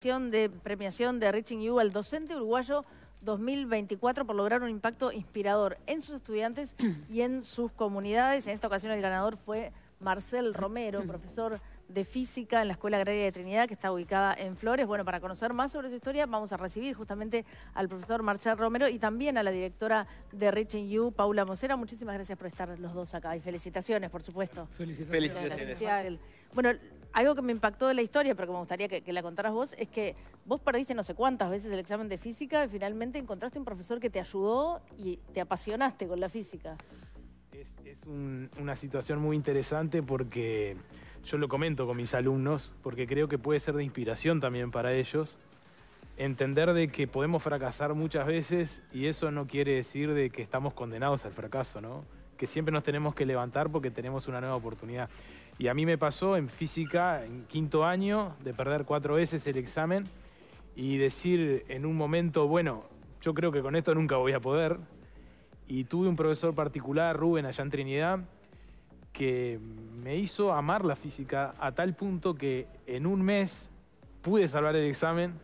de premiación de Reaching You al docente uruguayo 2024 por lograr un impacto inspirador en sus estudiantes y en sus comunidades. En esta ocasión el ganador fue Marcel Romero, profesor de física en la Escuela Agraria de Trinidad, que está ubicada en Flores. Bueno, para conocer más sobre su historia, vamos a recibir justamente al profesor Marcel Romero y también a la directora de Reaching You, Paula Mosera. Muchísimas gracias por estar los dos acá y felicitaciones, por supuesto. Felicitaciones. felicitaciones. Bueno, algo que me impactó de la historia, pero que me gustaría que, la contaras vos, es que vos perdiste no sé cuántas veces el examen de física y finalmente encontraste un profesor que te ayudó y te apasionaste con la física. Es, una situación muy interesante porque yo lo comento con mis alumnos, porque creo que puede ser de inspiración también para ellos. Entender de que podemos fracasar muchas veces y eso no quiere decir de que estamos condenados al fracaso, ¿no? que siempre nos tenemos que levantar porque tenemos una nueva oportunidad. Y a mí me pasó en física, en quinto año, de perder cuatro veces el examen y decir en un momento, bueno, yo creo que con esto nunca voy a poder. Y tuve un profesor particular, Rubén, allá Trinidad, que me hizo amar la física a tal punto que en un mes pude salvar el examen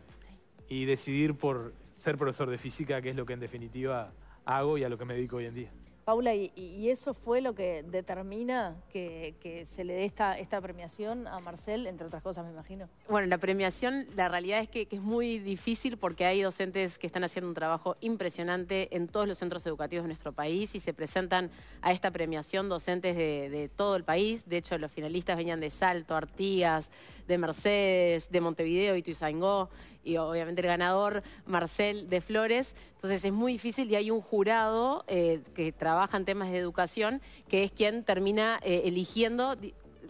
y decidir por ser profesor de física, que es lo que en definitiva hago y a lo que me dedico hoy en día. Paula, ¿y, eso fue lo que determina que, se le dé esta, premiación a Marcel, entre otras cosas, me imagino? Bueno, la premiación, la realidad es que, es muy difícil porque hay docentes que están haciendo un trabajo impresionante en todos los centros educativos de nuestro país y se presentan a esta premiación docentes de, todo el país. De hecho, los finalistas venían de Salto, Artigas, de Mercedes, de Montevideo, y Ituzaingó y obviamente el ganador, Marcel de Flores. Entonces es muy difícil y hay un jurado eh, que trabaja en temas de educación que es quien termina eh, eligiendo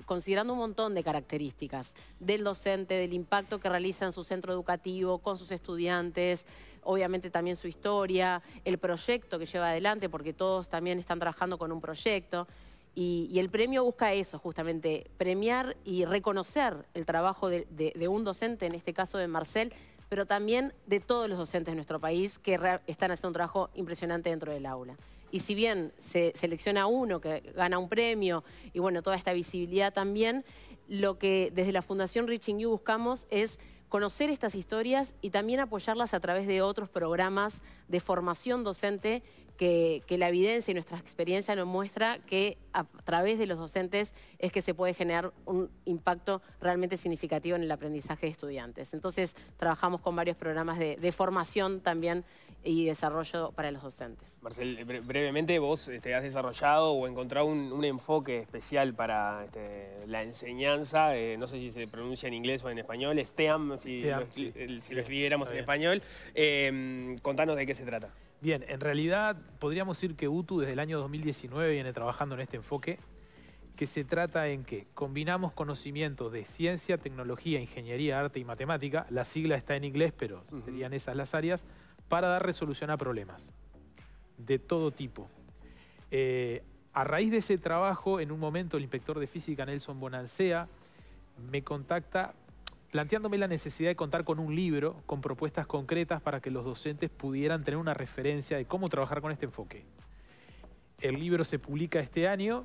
considerando un montón de características del docente, del impacto que realiza en su centro educativo, con sus estudiantes, obviamente también su historia, el proyecto que lleva adelante, porque todos también están trabajando con un proyecto. Y, el premio busca eso, justamente, premiar y reconocer el trabajo de, un docente, en este caso de Marcel, pero también de todos los docentes de nuestro país que están haciendo un trabajo impresionante dentro del aula. Y si bien se selecciona uno que gana un premio y bueno, toda esta visibilidad también, lo que desde la Fundación Reaching You buscamos es conocer estas historias y también apoyarlas a través de otros programas de formación docente que, la evidencia y nuestra experiencia nos muestra que a través de los docentes es que se puede generar un impacto realmente significativo en el aprendizaje de estudiantes. Entonces, trabajamos con varios programas de, formación también y desarrollo para los docentes. Marcel, eh, brevemente, vos este, has desarrollado o encontrado un, enfoque especial para este, la enseñanza, eh, no sé si se pronuncia en inglés o en español, STEAM, si, lo, escribiéramos en español. Eh, contanos de qué se trata. Bien, en realidad podríamos decir que UTU desde el año 2019 viene trabajando en este enfoque, que se trata en que combinamos conocimientos de ciencia, tecnología, ingeniería, arte y matemática, la sigla está en inglés, pero serían esas las áreas, para dar resolución a problemas de todo tipo. Eh, a raíz de ese trabajo, en un momento el inspector de física Nelson Bonancea me contacta planteándome la necesidad de contar con un libro con propuestas concretas para que los docentes pudieran tener una referencia de cómo trabajar con este enfoque. El libro se publica este año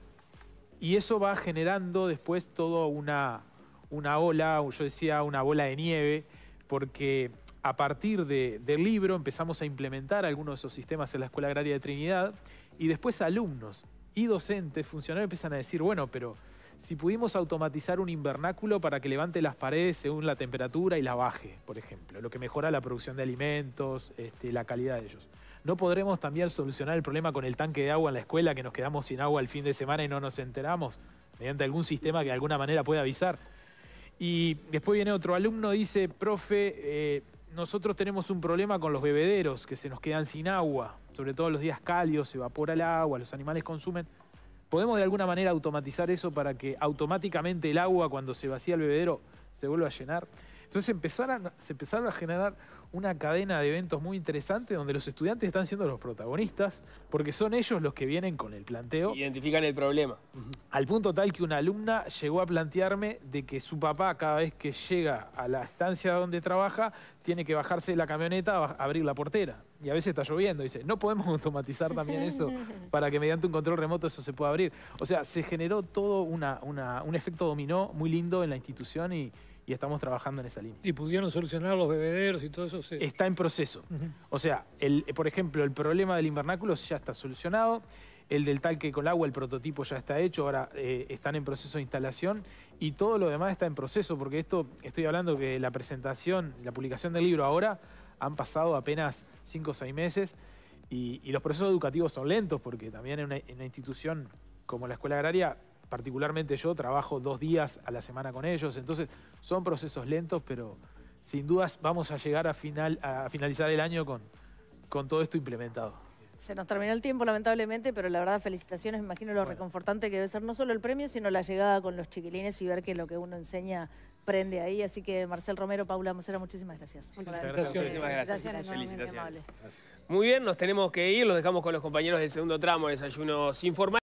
y eso va generando después toda una, una ola, yo decía una bola de nieve, porque a partir del libro empezamos a implementar algunos de esos sistemas en la Escuela Agraria de Trinidad y después alumnos y docentes, funcionarios empiezan a decir, bueno, pero si pudimos automatizar un invernáculo para que levante las paredes según la temperatura y la baje, por ejemplo, lo que mejora la producción de alimentos, este, la calidad de ellos. No podremos también solucionar el problema con el tanque de agua en la escuela que nos quedamos sin agua el fin de semana y no nos enteramos, mediante algún sistema que de alguna manera pueda avisar. Y después viene otro alumno, dice, profe, eh, nosotros tenemos un problema con los bebederos que se nos quedan sin agua, sobre todo los días cálidos, se evapora el agua, los animales consumen. ¿Podemos de alguna manera automatizar eso para que automáticamente el agua cuando se vacía el bebedero se vuelva a llenar? Entonces se empezaron a generar una cadena de eventos muy interesante donde los estudiantes están siendo los protagonistas porque son ellos los que vienen con el planteo. Identifican el problema. Al punto tal que una alumna llegó a plantearme de que su papá cada vez que llega a la estancia donde trabaja tiene que bajarse de la camioneta a abrir la portera. Y a veces está lloviendo. Dice, no podemos automatizar también eso para que mediante un control remoto eso se pueda abrir. O sea, se generó todo una, un efecto dominó muy lindo en la institución y, y estamos trabajando en esa línea. ¿Y pudieron solucionar los bebederos y todo eso? Está en proceso. O sea, por ejemplo, el problema del invernáculo ya está solucionado. El del talque con agua, el prototipo ya está hecho, ahora eh, están en proceso de instalación y todo lo demás está en proceso, porque esto, estoy hablando que la presentación, la publicación del libro ahora, han pasado apenas cinco o seis meses y, los procesos educativos son lentos, porque también en una institución como la escuela agraria particularmente yo trabajo dos días a la semana con ellos, entonces son procesos lentos, pero sin dudas vamos a llegar a, finalizar el año con, todo esto implementado. Se nos terminó el tiempo, lamentablemente, pero la verdad, felicitaciones. Me imagino lo reconfortante que debe ser no solo el premio, sino la llegada con los chiquilines y ver que lo que uno enseña prende ahí. Así que, Marcel Romero, Paula Mosera, muchísimas gracias. Muchas gracias. gracias. Felicitaciones. Muy bien, nos tenemos que ir. Los dejamos con los compañeros del segundo tramo, Desayuno Desayunos